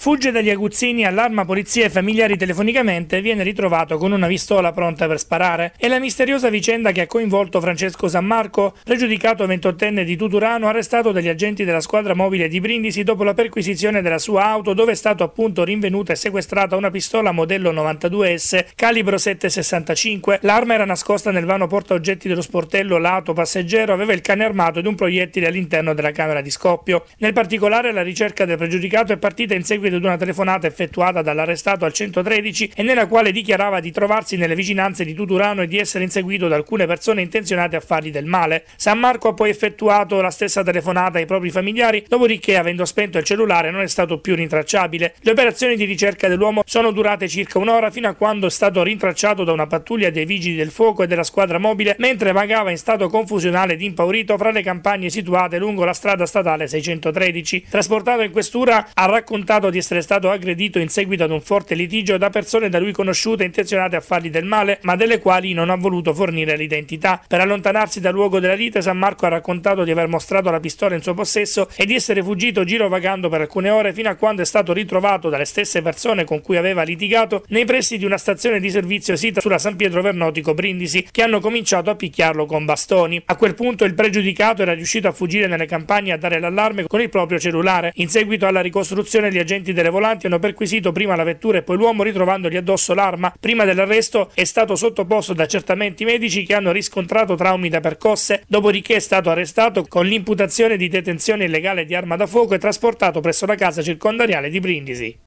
Fugge dagli aguzzini, allarma polizia e familiari telefonicamente, viene ritrovato con una pistola pronta per sparare. È la misteriosa vicenda che ha coinvolto Francesco Sammarco, pregiudicato 28enne di Tuturano, arrestato dagli agenti della squadra mobile di Brindisi dopo la perquisizione della sua auto dove è stato appunto rinvenuta e sequestrata una pistola modello 92S calibro 7,65. L'arma era nascosta nel vano portaoggetti dello sportello lato passeggero, aveva il cane armato ed un proiettile all'interno della camera di scoppio. Nel particolare la ricerca del pregiudicato è partita in seguito seguito di una telefonata effettuata dall'arrestato al 113 e nella quale dichiarava di trovarsi nelle vicinanze di Tuturano e di essere inseguito da alcune persone intenzionate a fargli del male. San Marco ha poi effettuato la stessa telefonata ai propri familiari, dopodiché avendo spento il cellulare non è stato più rintracciabile. Le operazioni di ricerca dell'uomo sono durate circa un'ora fino a quando è stato rintracciato da una pattuglia dei vigili del fuoco e della squadra mobile mentre vagava in stato confusionale ed impaurito fra le campagne situate lungo la strada statale 613. Trasportato in questura ha raccontato di di essere stato aggredito in seguito ad un forte litigio da persone da lui conosciute intenzionate a fargli del male, ma delle quali non ha voluto fornire l'identità. Per allontanarsi dal luogo della lite, San Marco ha raccontato di aver mostrato la pistola in suo possesso e di essere fuggito girovagando per alcune ore fino a quando è stato ritrovato dalle stesse persone con cui aveva litigato nei pressi di una stazione di servizio sita sulla San Pietro Vernotico Brindisi, che hanno cominciato a picchiarlo con bastoni. A quel punto il pregiudicato era riuscito a fuggire nelle campagne a dare l'allarme con il proprio cellulare. In seguito alla ricostruzione, gli agenti agenti delle volanti hanno perquisito prima la vettura e poi l'uomo ritrovandogli addosso l'arma. Prima dell'arresto è stato sottoposto ad accertamenti medici che hanno riscontrato traumi da percosse, dopodiché è stato arrestato con l'imputazione di detenzione illegale di arma da fuoco e trasportato presso la casa circondariale di Brindisi.